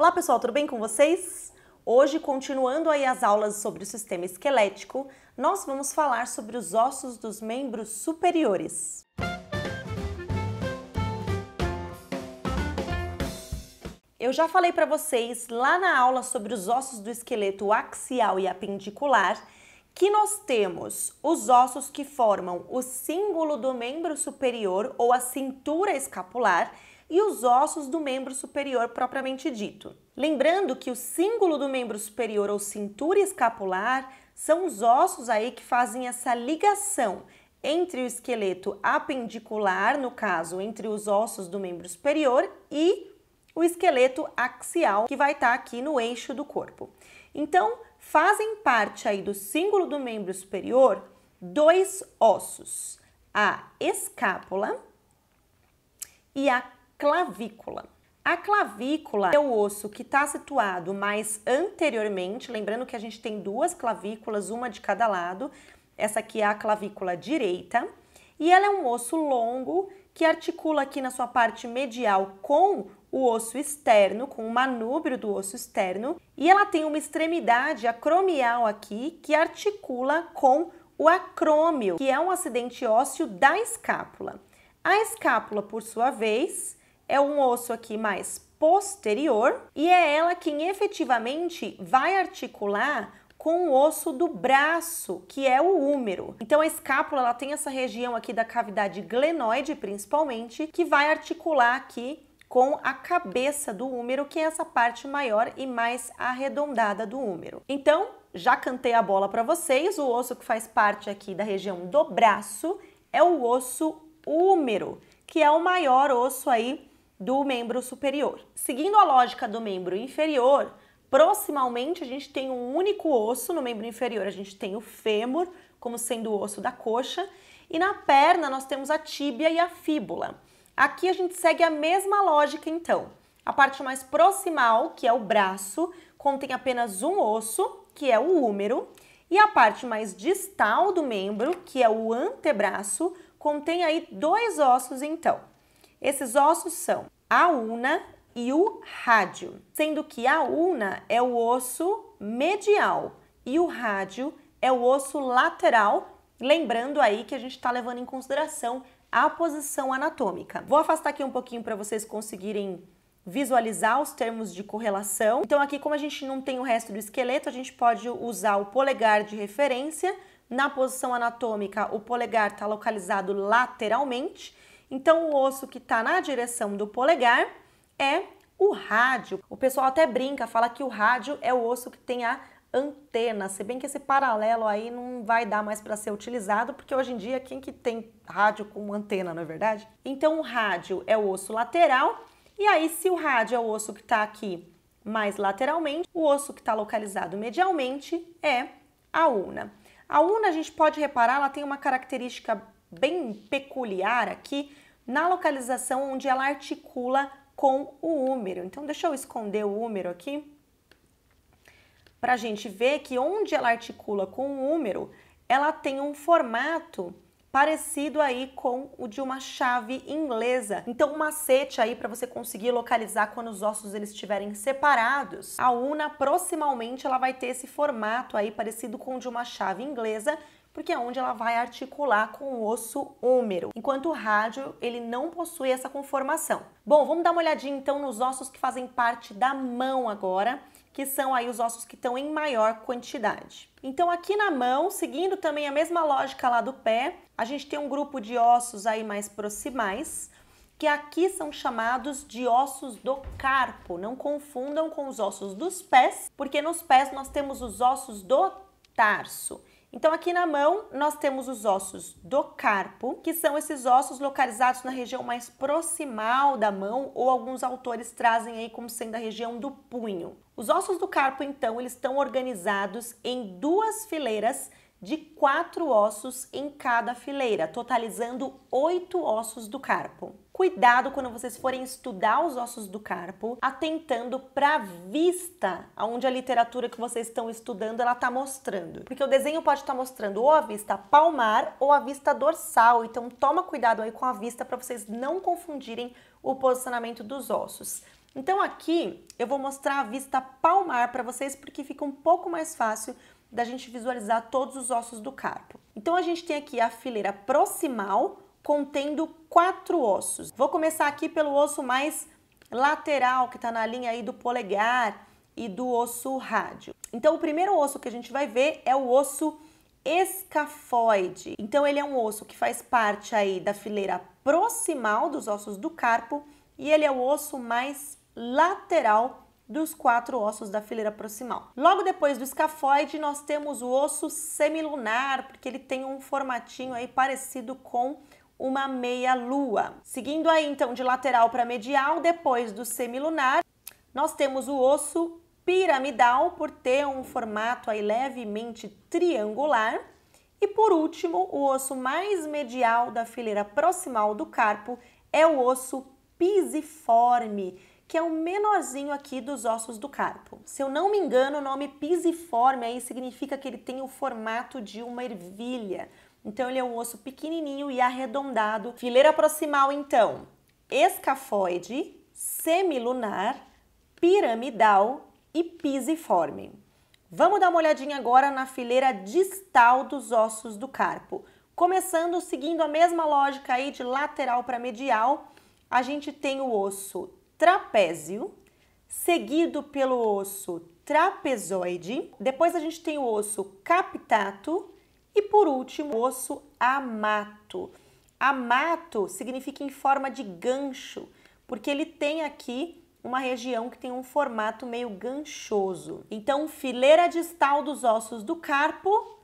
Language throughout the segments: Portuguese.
Olá pessoal, tudo bem com vocês? Hoje, continuando aí as aulas sobre o sistema esquelético, nós vamos falar sobre os ossos dos membros superiores. Eu já falei para vocês lá na aula sobre os ossos do esqueleto axial e apendicular que nós temos os ossos que formam o símbolo do membro superior ou a cintura escapular e os ossos do membro superior propriamente dito. Lembrando que o símbolo do membro superior ou cintura escapular são os ossos aí que fazem essa ligação entre o esqueleto apendicular, no caso, entre os ossos do membro superior e o esqueleto axial, que vai estar tá aqui no eixo do corpo. Então, fazem parte aí do símbolo do membro superior dois ossos, a escápula e a clavícula. A clavícula é o osso que está situado mais anteriormente, lembrando que a gente tem duas clavículas, uma de cada lado. Essa aqui é a clavícula direita, e ela é um osso longo que articula aqui na sua parte medial com o osso externo, com o manúbrio do osso externo, e ela tem uma extremidade acromial aqui que articula com o acrômio, que é um acidente ósseo da escápula. A escápula, por sua vez, é um osso aqui mais posterior e é ela quem efetivamente vai articular com o osso do braço, que é o húmero. Então a escápula ela tem essa região aqui da cavidade glenoide, principalmente, que vai articular aqui com a cabeça do húmero, que é essa parte maior e mais arredondada do húmero. Então, já cantei a bola para vocês, o osso que faz parte aqui da região do braço é o osso húmero, que é o maior osso aí do membro superior. Seguindo a lógica do membro inferior, proximalmente a gente tem um único osso no membro inferior, a gente tem o fêmur como sendo o osso da coxa, e na perna nós temos a tíbia e a fíbula. Aqui a gente segue a mesma lógica então. A parte mais proximal, que é o braço, contém apenas um osso, que é o úmero, e a parte mais distal do membro, que é o antebraço, contém aí dois ossos então. Esses ossos são a una e o rádio, sendo que a una é o osso medial e o rádio é o osso lateral, lembrando aí que a gente está levando em consideração a posição anatômica. Vou afastar aqui um pouquinho para vocês conseguirem visualizar os termos de correlação. Então aqui, como a gente não tem o resto do esqueleto, a gente pode usar o polegar de referência. Na posição anatômica, o polegar está localizado lateralmente então, o osso que está na direção do polegar é o rádio. O pessoal até brinca, fala que o rádio é o osso que tem a antena, se bem que esse paralelo aí não vai dar mais para ser utilizado, porque hoje em dia quem que tem rádio com antena, não é verdade? Então o rádio é o osso lateral, e aí se o rádio é o osso que está aqui mais lateralmente, o osso que está localizado medialmente é a una. A una, a gente pode reparar, ela tem uma característica bem peculiar aqui na localização onde ela articula com o úmero. Então, deixa eu esconder o úmero aqui para a gente ver que onde ela articula com o úmero, ela tem um formato parecido aí com o de uma chave inglesa. Então, um macete aí para você conseguir localizar quando os ossos eles estiverem separados. A una proximalmente ela vai ter esse formato aí parecido com o de uma chave inglesa, porque é onde ela vai articular com o osso húmero, enquanto o rádio ele não possui essa conformação. Bom, vamos dar uma olhadinha então nos ossos que fazem parte da mão agora, que são aí os ossos que estão em maior quantidade. Então aqui na mão, seguindo também a mesma lógica lá do pé, a gente tem um grupo de ossos aí mais proximais, que aqui são chamados de ossos do carpo. Não confundam com os ossos dos pés, porque nos pés nós temos os ossos do tarso. Então, aqui na mão, nós temos os ossos do carpo, que são esses ossos localizados na região mais proximal da mão, ou alguns autores trazem aí como sendo a região do punho. Os ossos do carpo, então, eles estão organizados em duas fileiras de quatro ossos em cada fileira, totalizando oito ossos do carpo. Cuidado quando vocês forem estudar os ossos do carpo, atentando para a vista, aonde a literatura que vocês estão estudando ela está mostrando, porque o desenho pode estar tá mostrando ou a vista palmar ou a vista dorsal. Então toma cuidado aí com a vista para vocês não confundirem o posicionamento dos ossos. Então aqui eu vou mostrar a vista palmar para vocês porque fica um pouco mais fácil da gente visualizar todos os ossos do carpo. Então a gente tem aqui a fileira proximal contendo quatro ossos. Vou começar aqui pelo osso mais lateral, que está na linha aí do polegar e do osso rádio. Então o primeiro osso que a gente vai ver é o osso escafoide. Então ele é um osso que faz parte aí da fileira proximal dos ossos do carpo e ele é o osso mais lateral dos quatro ossos da fileira proximal. Logo depois do escafoide, nós temos o osso semilunar, porque ele tem um formatinho aí parecido com uma meia-lua. Seguindo aí, então, de lateral para medial, depois do semilunar, nós temos o osso piramidal, por ter um formato aí levemente triangular. E por último, o osso mais medial da fileira proximal do carpo é o osso pisiforme, que é o menorzinho aqui dos ossos do carpo. Se eu não me engano, o nome pisiforme aí significa que ele tem o formato de uma ervilha. Então ele é um osso pequenininho e arredondado. Fileira proximal então, escafoide, semilunar, piramidal e pisiforme. Vamos dar uma olhadinha agora na fileira distal dos ossos do carpo. Começando seguindo a mesma lógica aí de lateral para medial, a gente tem o osso trapézio, seguido pelo osso trapezoide, depois a gente tem o osso captato e por último o osso amato. Amato significa em forma de gancho, porque ele tem aqui uma região que tem um formato meio ganchoso. Então, fileira distal dos ossos do carpo,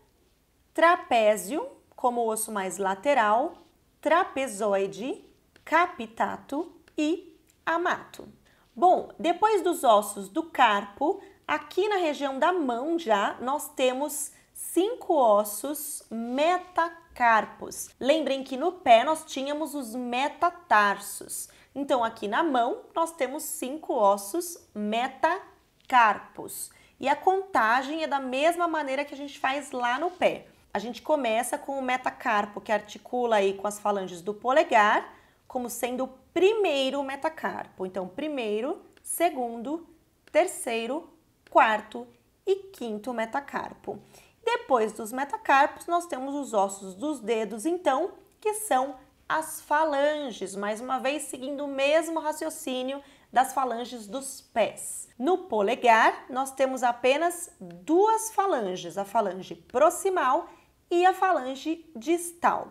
trapézio, como osso mais lateral, trapezoide, capitato e amato. Bom, depois dos ossos do carpo, aqui na região da mão já, nós temos cinco ossos metacarpos. Lembrem que no pé nós tínhamos os metatarsos. Então, aqui na mão, nós temos cinco ossos metacarpos. E a contagem é da mesma maneira que a gente faz lá no pé. A gente começa com o metacarpo, que articula aí com as falanges do polegar, como sendo o primeiro metacarpo. Então, primeiro, segundo, terceiro, quarto e quinto metacarpo. Depois dos metacarpos, nós temos os ossos dos dedos, então, que são as falanges, mais uma vez seguindo o mesmo raciocínio das falanges dos pés. No polegar, nós temos apenas duas falanges, a falange proximal e a falange distal.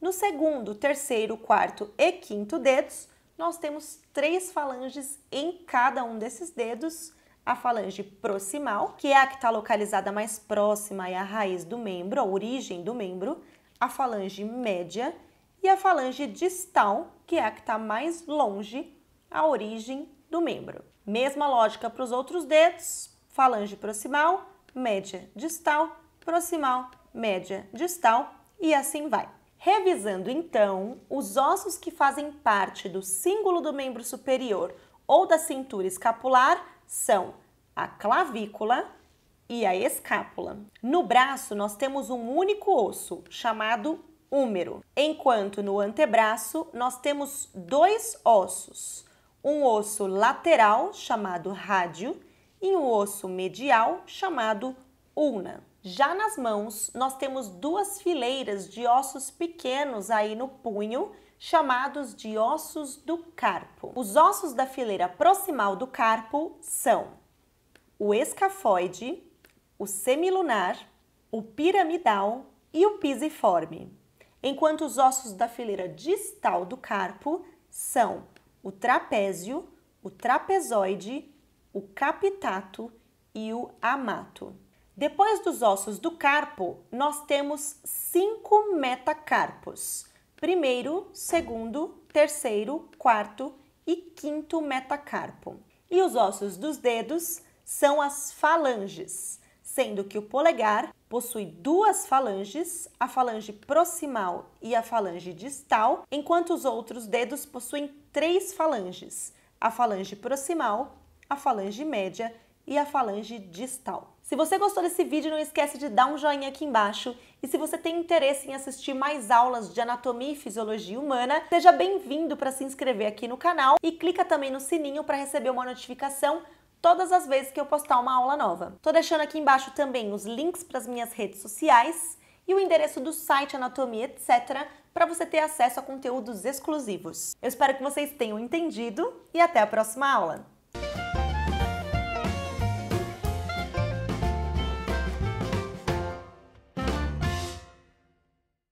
No segundo, terceiro, quarto e quinto dedos, nós temos três falanges em cada um desses dedos. A falange proximal, que é a que está localizada mais próxima à raiz do membro, a origem do membro. A falange média e a falange distal, que é a que está mais longe à origem do membro. Mesma lógica para os outros dedos: falange proximal, média, distal, proximal, média, distal e assim vai. Revisando então, os ossos que fazem parte do símbolo do membro superior ou da cintura escapular são a clavícula e a escápula. No braço, nós temos um único osso, chamado úmero, enquanto no antebraço nós temos dois ossos, um osso lateral chamado rádio e um osso medial chamado ulna. Já nas mãos, nós temos duas fileiras de ossos pequenos aí no punho, chamados de ossos do carpo. Os ossos da fileira proximal do carpo são o escafoide, o semilunar, o piramidal e o pisiforme, enquanto os ossos da fileira distal do carpo são o trapézio, o trapezoide, o capitato e o amato. Depois dos ossos do carpo, nós temos cinco metacarpos: primeiro, segundo, terceiro, quarto e quinto metacarpo. E os ossos dos dedos são as falanges, sendo que o polegar possui duas falanges, a falange proximal e a falange distal, enquanto os outros dedos possuem três falanges: a falange proximal, a falange média e a falange distal. Se você gostou desse vídeo, não esquece de dar um joinha aqui embaixo. E se você tem interesse em assistir mais aulas de anatomia e fisiologia humana, seja bem-vindo para se inscrever aqui no canal e clica também no sininho para receber uma notificação todas as vezes que eu postar uma aula nova. Tô deixando aqui embaixo também os links para as minhas redes sociais e o endereço do site Anatomia etc para você ter acesso a conteúdos exclusivos. Eu espero que vocês tenham entendido e até a próxima aula.